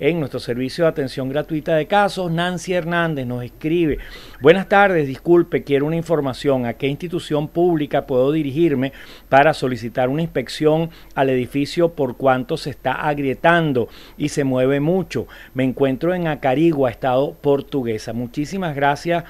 en nuestro servicio de atención gratuita de casos. Nancy Hernández nos escribe, buenas tardes, disculpe, quiero una información, ¿a qué institución pública puedo dirigirme para solicitar una inspección al edificio por cuanto se está agrietando y se mueve mucho? Me encuentro en Acarigua, estado portuguesa. Muchísimas gracias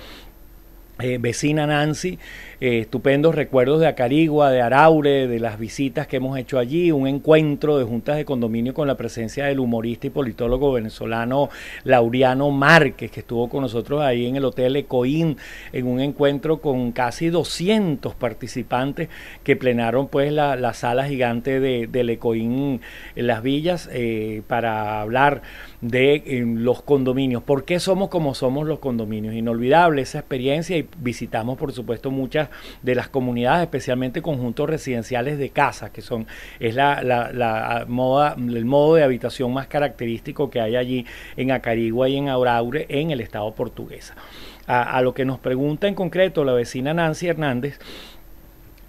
eh, vecina Nancy, eh, estupendos recuerdos de Acarigua, de Araure, de las visitas que hemos hecho allí, un encuentro de juntas de condominio con la presencia del humorista y politólogo venezolano Lauriano Márquez, que estuvo con nosotros ahí en el Hotel Ecoín, en un encuentro con casi 200 participantes que plenaron pues la, sala gigante de, del Ecoín en Las Villas eh, para hablar de los condominios, por qué somos como somos los condominios, inolvidable esa experiencia y visitamos por supuesto muchas de las comunidades, especialmente conjuntos residenciales de casas, que son, es la, ah, moda, el modo de habitación más característico que hay allí en Acarigua y en Auraure, en el estado portuguesa. a lo que nos pregunta en concreto la vecina Nancy Hernández,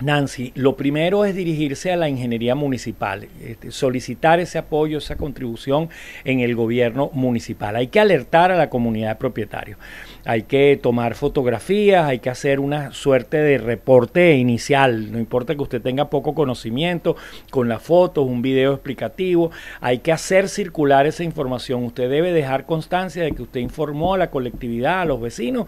Nancy, lo primero es dirigirse a la ingeniería municipal, este, solicitar ese apoyo, esa contribución en el gobierno municipal. Hay que alertar a la comunidad de propietarios, hay que tomar fotografías, hay que hacer una suerte de reporte inicial, no importa que usted tenga poco conocimiento, con las fotos, un video explicativo, hay que hacer circular esa información. Usted debe dejar constancia de que usted informó a la colectividad, a los vecinos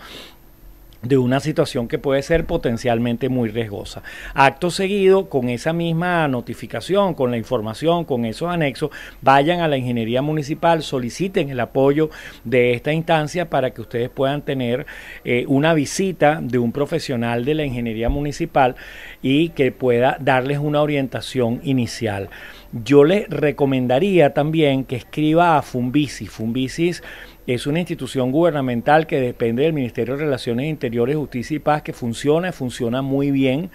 de una situación que puede ser potencialmente muy riesgosa. Acto seguido, con esa misma notificación, con la información, con esos anexos, vayan a la ingeniería municipal, soliciten el apoyo de esta instancia para que ustedes puedan tener eh, una visita de un profesional de la ingeniería municipal y que pueda darles una orientación inicial. Yo les recomendaría también que escriba a Fumbicis. Fumbicis es una institución gubernamental que depende del Ministerio de Relaciones Interiores, Justicia y Paz, que funciona, funciona muy bien.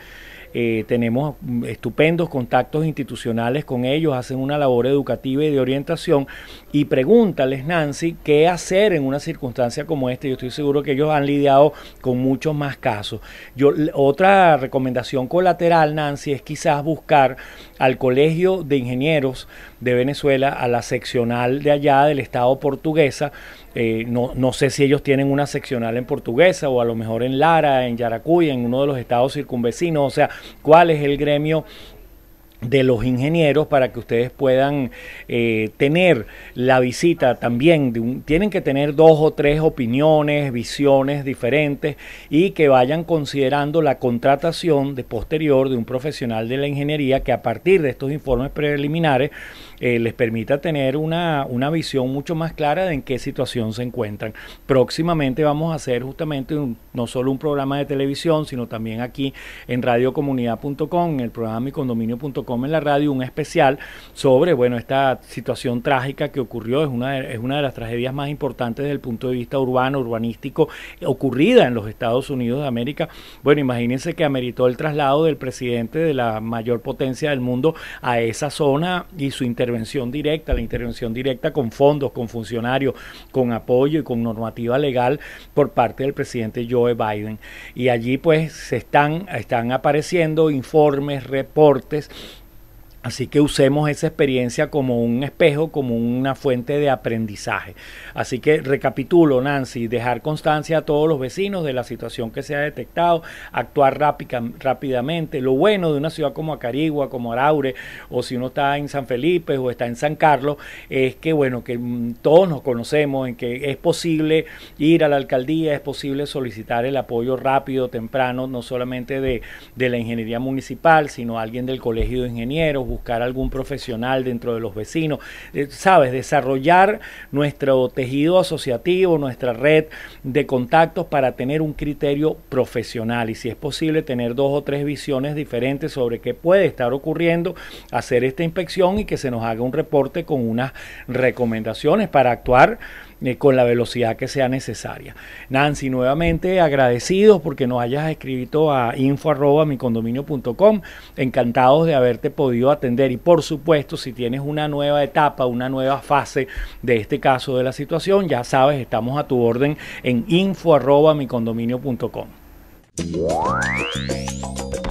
Eh, tenemos estupendos contactos institucionales con ellos, hacen una labor educativa y de orientación y pregúntales, Nancy, qué hacer en una circunstancia como esta. Yo estoy seguro que ellos han lidiado con muchos más casos. Yo, otra recomendación colateral, Nancy, es quizás buscar al Colegio de Ingenieros de Venezuela, a la seccional de allá del Estado portuguesa. Eh, no, no, sé si ellos tienen una seccional en portuguesa o a lo mejor en Lara, en Yaracuy, en uno de los estados circunvecinos. O sea, cuál es el gremio de los ingenieros para que ustedes puedan eh, tener la visita también. De tienen que tener dos o tres opiniones, visiones diferentes y que vayan considerando la contratación de posterior de un profesional de la ingeniería que a partir de estos informes preliminares eh, les permita tener una, visión mucho más clara de en qué situación se encuentran. Próximamente vamos a hacer justamente no solo un programa de televisión, sino también aquí en radiocomunidad.com, en el programa micondominio.com Come en la Radio un especial sobre, bueno, esta situación trágica que ocurrió, es una, de, es una de las tragedias más importantes desde el punto de vista urbano, urbanístico, ocurrida en los Estados Unidos de América. Bueno, imagínense que ameritó el traslado del presidente de la mayor potencia del mundo a esa zona y su intervención directa, la intervención directa con fondos, con funcionarios, con apoyo y con normativa legal por parte del presidente Joe Biden. Y allí pues se están, están apareciendo informes, reportes Así que usemos esa experiencia como un espejo, como una fuente de aprendizaje. Así que recapitulo, Nancy, dejar constancia a todos los vecinos de la situación que se ha detectado, actuar rápidamente. Lo bueno de una ciudad como Acarigua, como Araure, o si uno está en San Felipe o está en San Carlos, es que, bueno, que mm, todos nos conocemos, en que es posible ir a la alcaldía, es posible solicitar el apoyo rápido, temprano, no solamente de, de la ingeniería municipal, sino alguien del Colegio de Ingenieros buscar algún profesional dentro de los vecinos, eh, sabes, desarrollar nuestro tejido asociativo, nuestra red de contactos para tener un criterio profesional y si es posible tener dos o tres visiones diferentes sobre qué puede estar ocurriendo, hacer esta inspección y que se nos haga un reporte con unas recomendaciones para actuar eh, con la velocidad que sea necesaria. Nancy, nuevamente agradecidos porque nos hayas escrito a info.micondominio.com. Encantados de haberte podido atender. Y por supuesto, si tienes una nueva etapa, una nueva fase de este caso de la situación, ya sabes, estamos a tu orden en info.micondominio.com.